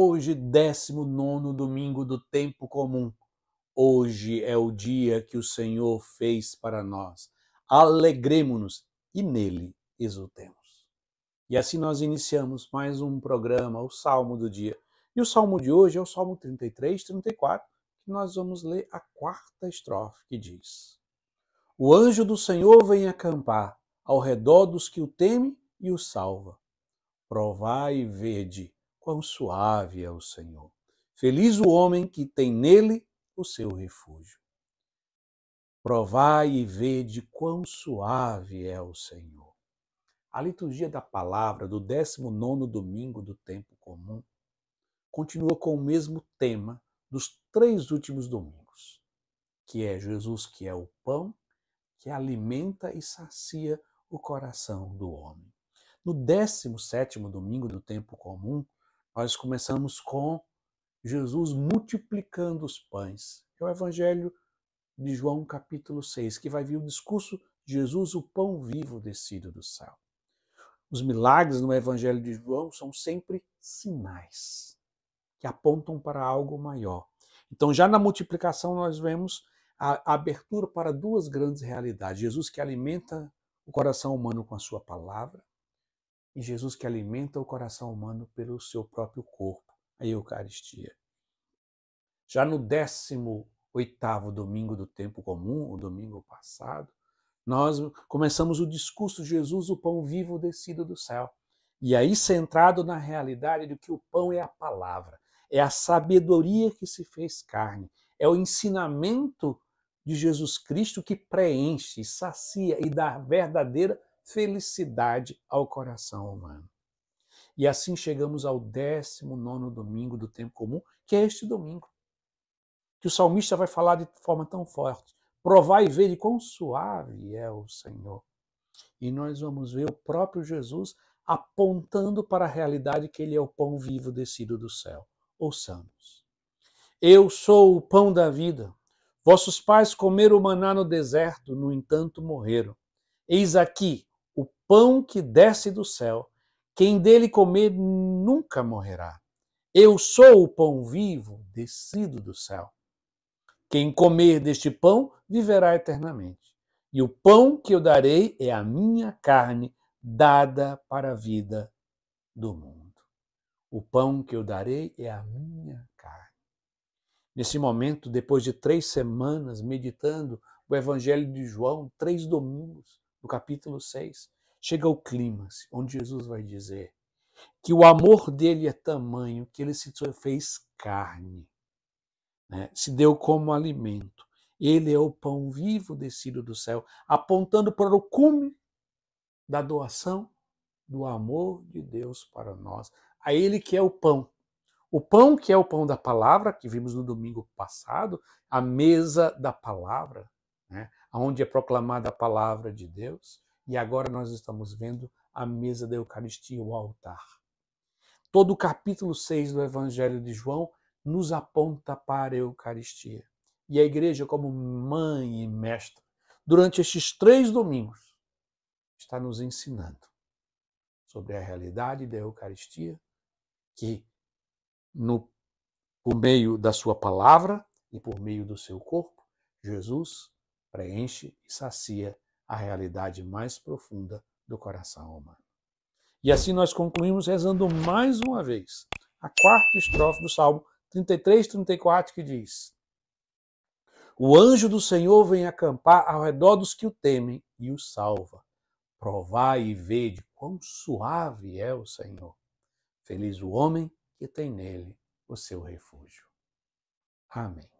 Hoje, 19 domingo do tempo comum. Hoje é o dia que o Senhor fez para nós. Alegremos-nos e nele exultemos. E assim nós iniciamos mais um programa, o Salmo do Dia. E o salmo de hoje é o Salmo 33, 34, que nós vamos ler a quarta estrofe, que diz: O anjo do Senhor vem acampar ao redor dos que o temem e o salva. Provai e vede quão suave é o Senhor. Feliz o homem que tem nele o seu refúgio. Provai e vede quão suave é o Senhor. A liturgia da palavra do 19 domingo do tempo comum continua com o mesmo tema dos três últimos domingos, que é Jesus que é o pão que alimenta e sacia o coração do homem. No 17 domingo do tempo comum, nós começamos com Jesus multiplicando os pães. É o Evangelho de João, capítulo 6, que vai vir o discurso de Jesus, o pão vivo descido do céu. Os milagres no Evangelho de João são sempre sinais que apontam para algo maior. Então, já na multiplicação, nós vemos a abertura para duas grandes realidades: Jesus que alimenta o coração humano com a sua palavra e Jesus que alimenta o coração humano pelo seu próprio corpo, a Eucaristia. Já no 18º domingo do tempo comum, o domingo passado, nós começamos o discurso de Jesus, o pão vivo descido do céu. E aí centrado na realidade de que o pão é a palavra, é a sabedoria que se fez carne, é o ensinamento de Jesus Cristo que preenche, sacia e dá verdadeira felicidade ao coração humano. E assim chegamos ao 19 domingo do tempo comum, que é este domingo, que o salmista vai falar de forma tão forte. Provar e ver de quão suave é o Senhor. E nós vamos ver o próprio Jesus apontando para a realidade que ele é o pão vivo descido do céu. Ouçamos. Eu sou o pão da vida. Vossos pais comeram maná no deserto, no entanto morreram. Eis aqui pão que desce do céu. Quem dele comer nunca morrerá. Eu sou o pão vivo descido do céu. Quem comer deste pão viverá eternamente. E o pão que eu darei é a minha carne, dada para a vida do mundo. O pão que eu darei é a minha carne. Nesse momento, depois de três semanas meditando o Evangelho de João, três domingos, no capítulo 6, chega o clímax, onde Jesus vai dizer que o amor dele é tamanho que ele se fez carne, né? se deu como alimento. Ele é o pão vivo descido do céu, apontando para o cume da doação do amor de Deus para nós. A ele que é o pão. O pão que é o pão da palavra, que vimos no domingo passado, a mesa da palavra, né? onde é proclamada a palavra de Deus e agora nós estamos vendo a mesa da Eucaristia, o altar. Todo o capítulo 6 do Evangelho de João nos aponta para a Eucaristia. E a igreja, como mãe e mestra, durante estes três domingos, está nos ensinando sobre a realidade da Eucaristia, que no, por meio da sua palavra e por meio do seu corpo, Jesus preenche e sacia a realidade mais profunda do coração humano. E assim nós concluímos rezando mais uma vez a quarta estrofe do Salmo 33, 34, que diz: O anjo do Senhor vem acampar ao redor dos que o temem e o salva. Provai e vede quão suave é o Senhor. Feliz o homem que tem nele o seu refúgio. Amém.